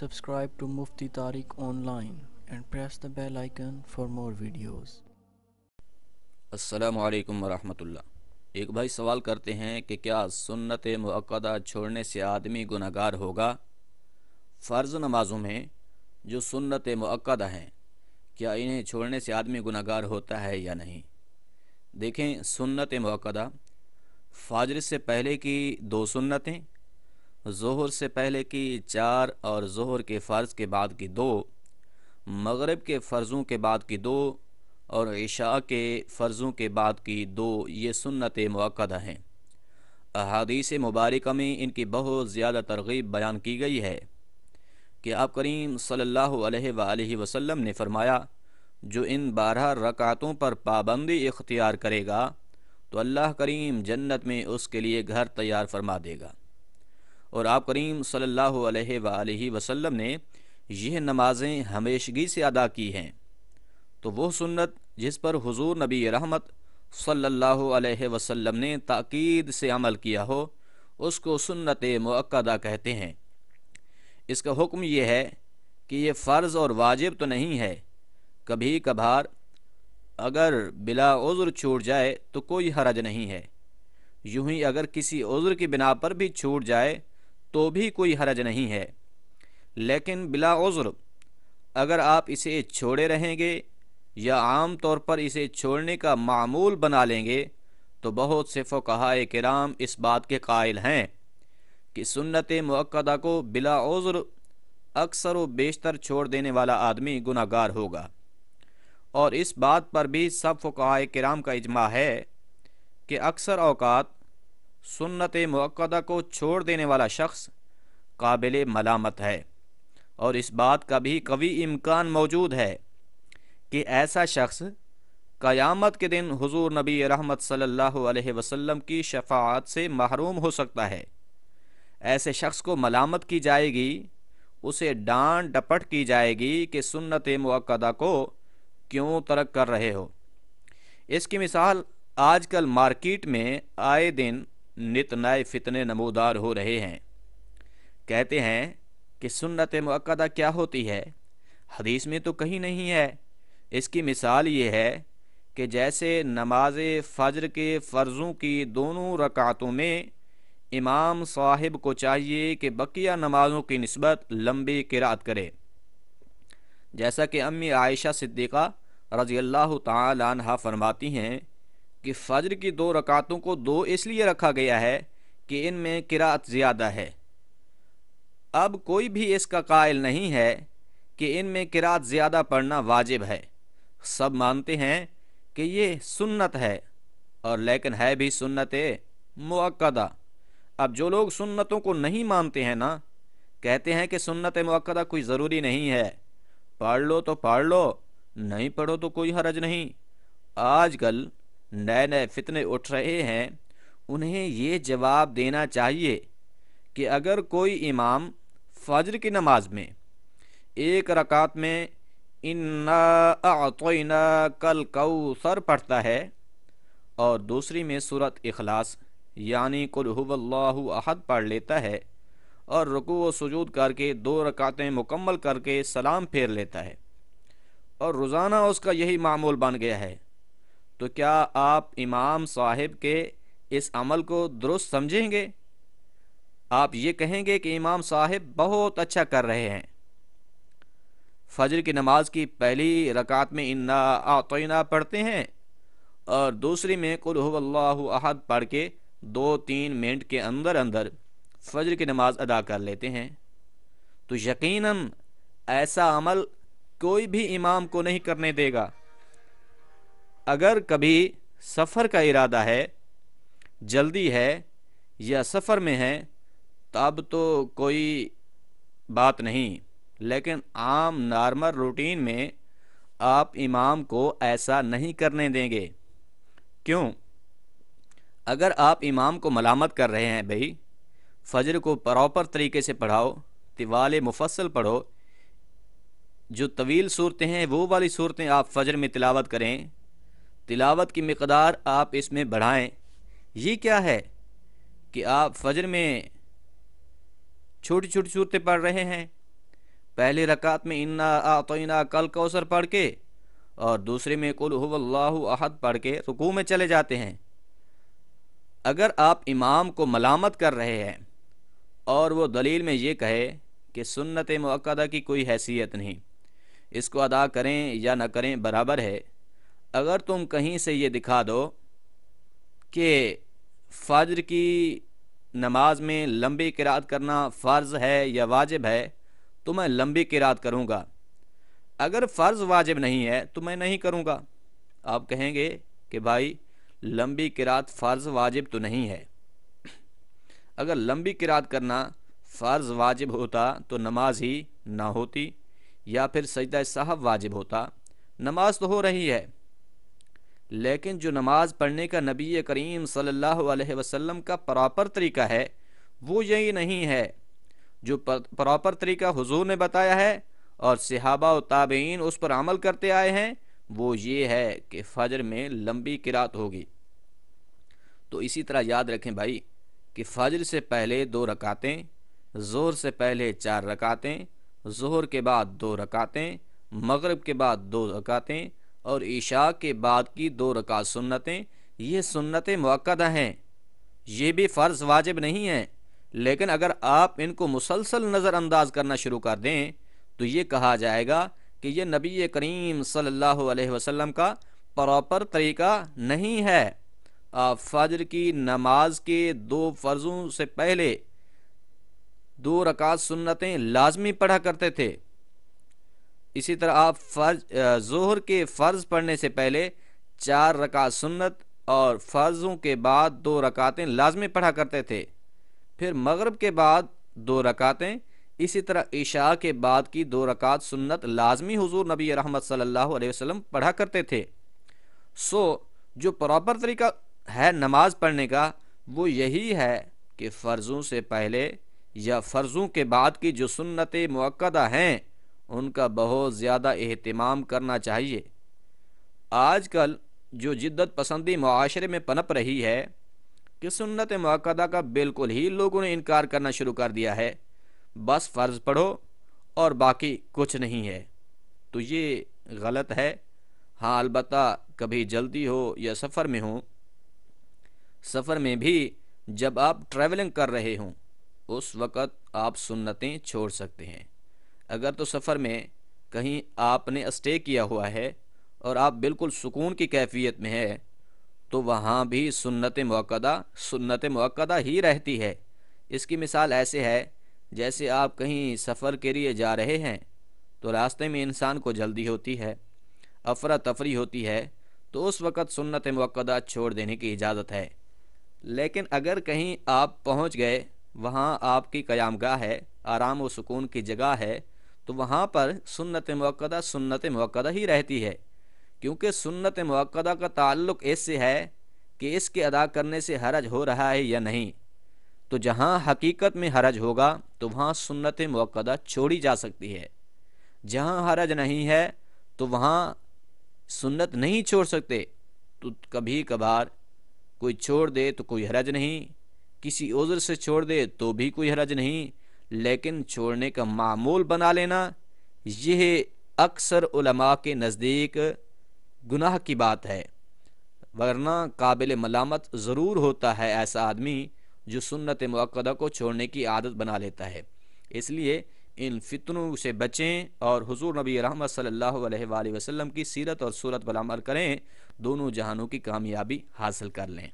subscribe to Mufti Tariq online and press the bell icon for more videos. असलकम वरहमतुल्ला एक भाई सवाल करते हैं कि क्या सुन्नत मक्दा छोड़ने से आदमी गुनागार होगा फ़र्ज़ नमाजों में जो सुन्नत मक्दा हैं क्या इन्हें छोड़ने से आदमी गुनागार होता है या नहीं देखें सुन्नत मक्दा फ़ाजर से पहले की दो सुन्नतें जहर से पहले की चार और जहर के फ़र्ज़ के बाद की दो मगरब के फ़र्ज़ों के बाद की दो और ईशा के फ़र्ज़ों के बाद की दो ये सुन्नत मक्द हैं अहादीस मुबारक में इनकी बहुत ज़्यादा तरगीब बयान की गई है कि आप करीम सल्लल्लाहु अलैहि वसल्लम ने फरमाया जो इन बारह रकातों पर पाबंदी इख्तियार करेगा तो अल्लाह करीम जन्नत में उसके लिए घर तैयार फरमा देगा और आप करीम सल्लल्लाहु अलैहि वसल्लम ने यह नमाज़ें हमेशगी से अदा की हैं तो वह सुन्नत जिस पर हुजूर नबी रहमत सल्लल्लाहु अलैहि वसल्लम ने ताक़ीद से अमल किया हो उसको सुन्नत मक्दा कहते हैं इसका हुक्म यह है कि ये फ़र्ज़ और वाजिब तो नहीं है कभी कभार अगर बिला उज़्र छूट जाए तो कोई हरज नहीं है यूँ ही अगर किसी उज़्र की बिना पर भी छूट जाए तो भी कोई हरज नहीं है लेकिन बिला उज़्र अगर आप इसे छोड़े रहेंगे या आम तौर पर इसे छोड़ने का मामूल बना लेंगे तो बहुत से फ़ुकाए कराम इस बात के कायल हैं कि सुन्नत मक्दा को बिला उज़्र अक्सर व बेशतर छोड़ देने वाला आदमी गुनागार होगा और इस बात पर भी सब फ़ुकाए कराम का इजमा है कि अक्सर अवकात सुन्नत मक्दा को छोड़ देने वाला शख्स काबिल मलामत है और इस बात का भी कभी इम्कान मौजूद है कि ऐसा शख्स क़यामत के दिन हुजूर नबी रहमत सल्लल्लाहु अलैहि वसल्लम की शफात से महरूम हो सकता है ऐसे शख्स को मलामत की जाएगी उसे डांट डपट की जाएगी कि सुन्नत मक्दा को क्यों तर्क कर रहे हो इसकी मिसाल आजकल मार्केट में आए दिन नित नए फितने नमोदार हो रहे हैं कहते हैं कि सुन्नत मक्दा क्या होती है हदीस में तो कहीं नहीं है इसकी मिसाल ये है कि जैसे नमाज फ़जर के फ़र्ज़ों की दोनों रकातों में इमाम साहिब को चाहिए कि बकिया नमाजों की नस्बत लंबी किरात करे जैसा कि अम्मी आयशा सिद्दीक़ा रज़ी अल्लाह फरमाती हैं कि फजर की दो रकातों को दो इसलिए रखा गया है कि इनमें किरात ज़्यादा है अब कोई भी इसका कायल नहीं है कि इनमें किरात ज़्यादा पढ़ना वाजिब है सब मानते हैं कि ये सुन्नत है और लेकिन है भी सुन्नत मक्दा अब जो लोग सुन्नतों को नहीं मानते हैं ना कहते हैं कि सुन्नत मक्दा कोई ज़रूरी नहीं है पढ़ लो तो पढ़ लो नहीं पढ़ो तो कोई हरज नहीं आजकल नए नए फितने उठ रहे हैं उन्हें ये जवाब देना चाहिए कि अगर कोई इमाम फजर की नमाज में एक रकात में इन्ना आतोना कल सर पढ़ता है और दूसरी में सूरत इखलास यानी कुल्हु अहद पढ़ लेता है और रुकू व सजूद करके दो रकातें मुकम्मल करके सलाम फेर लेता है और रोज़ाना उसका यही मामूल बन गया है तो क्या आप इमाम साहिब के इस अमल को दुरुस्त समझेंगे आप ये कहेंगे कि इमाम साहिब बहुत अच्छा कर रहे हैं फजर की नमाज़ की पहली रकात में इन्ना आतना पढ़ते हैं और दूसरी में अहद पढ़ के दो तीन मिनट के अंदर अंदर फजर की नमाज अदा कर लेते हैं तो यकीनन ऐसा अमल कोई भी इमाम को नहीं करने देगा अगर कभी सफ़र का इरादा है जल्दी है या सफ़र में है तब तो कोई बात नहीं लेकिन आम नॉर्मल रूटीन में आप इमाम को ऐसा नहीं करने देंगे क्यों अगर आप इमाम को मलामत कर रहे हैं भाई फजर को प्रॉपर तरीके से पढ़ाओ तिवाल मुफसल पढ़ो जो तवील सूरतें हैं वो वाली सूरतें आप फजर में तिलावत करें तिलावत की मकदार आप इसमें बढ़ाएं ये क्या है कि आप फजर में छोटी छोटी सूरतें पढ़ रहे हैं पहले रकात में इन्ना आतना कल कौसर पढ़ के और दूसरे में कुल अहद पढ़ के रुकू में चले जाते हैं अगर आप इमाम को मलामत कर रहे हैं और वो दलील में ये कहे कि सुन्नत मक्दा की कोई हैसियत नहीं इसको अदा करें या न करें बराबर है अगर तुम कहीं से ये दिखा दो कि फजर की नमाज में लंबी किरात करना फ़र्ज़ है या वाजिब है तो मैं लंबी किरात करूँगा अगर फ़र्ज़ वाजिब नहीं है तो मैं नहीं करूँगा आप कहेंगे कि भाई लंबी किरात फ़र्ज़ वाजिब तो नहीं है अगर लंबी किरात करना फ़र्ज़ वाजिब होता तो नमाज ही ना होती या फिर सजदा साहब वाजिब होता नमाज तो हो रही है लेकिन जो नमाज़ पढ़ने का नबी करीम सल्लल्लाहु अलैहि वसल्लम का प्रॉपर तरीका है वो यही नहीं है जो प्रॉपर तरीका हुजूर ने बताया है और सिहाबा ताबेन उस पर अमल करते आए हैं वो ये है कि फजर में लंबी किरात होगी तो इसी तरह याद रखें भाई कि फजर से पहले दो रकातें जोर से पहले चार रकातें जोहर के बाद दो रकातें मगरब के बाद दो रकातें और ईशा के बाद की दो रकात सुन्नतें ये सुन्नतें मक्दा हैं ये भी फ़र्ज़ वाजिब नहीं हैं लेकिन अगर आप इनको मुसलसल नज़रअंदाज करना शुरू कर दें तो ये कहा जाएगा कि यह नबी करीम सल्लल्लाहु अलैहि वसल्लम का प्रॉपर तरीका नहीं है आप फजर की नमाज के दो फ़र्ज़ों से पहले दो रकात सुन्नतें लाजमी पढ़ा करते थे इसी तरह आप फर्ज जहर के फ़र्ज़ पढ़ने से पहले चार रका सुन्नत और फ़र्ज़ों के बाद दो रकातें लाजमी पढ़ा करते थे फिर मगरब के बाद दो रकातें इसी तरह ईशा के बाद की दो रकात सुन्नत लाजमी हुजूर नबी रहमत सल्लल्लाहु अलैहि वसल्लम पढ़ा करते थे सो जो प्रॉपर तरीका है नमाज पढ़ने का वो यही है कि फ़र्ज़ों से पहले या फ़र्ज़ों के बाद की जो सुन्नत मक्दा हैं उनका बहुत ज़्यादा अहतमाम करना चाहिए आजकल जो जिद्दत पसंदी माशरे में पनप रही है कि सुन्नत मौक़दा का बिल्कुल ही लोगों ने इनकार करना शुरू कर दिया है बस फ़र्ज़ पढ़ो और बाकी कुछ नहीं है तो ये गलत है हाँ अलबत् कभी जल्दी हो या सफ़र में हो सफ़र में भी जब आप ट्रैवलिंग कर रहे हों उस वक़्त आप सुन्नतें छोड़ सकते हैं अगर तो सफ़र में कहीं आपने स्टे किया हुआ है और आप बिल्कुल सुकून की कैफियत में है तो वहाँ भी सुन्नत मौक़दा सुन्नत मौक़दा ही रहती है इसकी मिसाल ऐसे है जैसे आप कहीं सफ़र के लिए जा रहे हैं तो रास्ते में इंसान को जल्दी होती है अफरा तफरी होती है तो उस वक़्त सुन्नत मौक़दा छोड़ देने की इजाज़त है लेकिन अगर कहीं आप पहुँच गए वहाँ आपकी क़यामगाह है आराम व सुकून की जगह है तो वहाँ पर सुन्नत मौक़दा सुन्नत मौक़दा ही रहती है क्योंकि सुन्नत मौक़दा का ताल्लुक ऐसे है कि इसके अदा करने से हरज हो रहा है या नहीं तो जहाँ हकीकत में हरज होगा तो वहाँ सुन्नत मौक़दा छोड़ी जा सकती है जहाँ हरज नहीं है तो वहाँ सुन्नत नहीं छोड़ सकते तो कभी कभार कोई छोड़ दे तो कोई हरज नहीं किसी उज़र से छोड़ दे तो भी कोई हरज नहीं लेकिन छोड़ने का मामूल बना लेना यह अक्सर उलमा के नज़दीक गुनाह की बात है वरना काबिल मलामत ज़रूर होता है ऐसा आदमी जो सुन्नत मक्दा को छोड़ने की आदत बना लेता है इसलिए इन फितनों से बचें और हुजूर नबी रहमत सल्लल्लाहु अलैहि वसल्लम की सीरत और सूरत बलामल करें दोनों जहानों की कामयाबी हासिल कर लें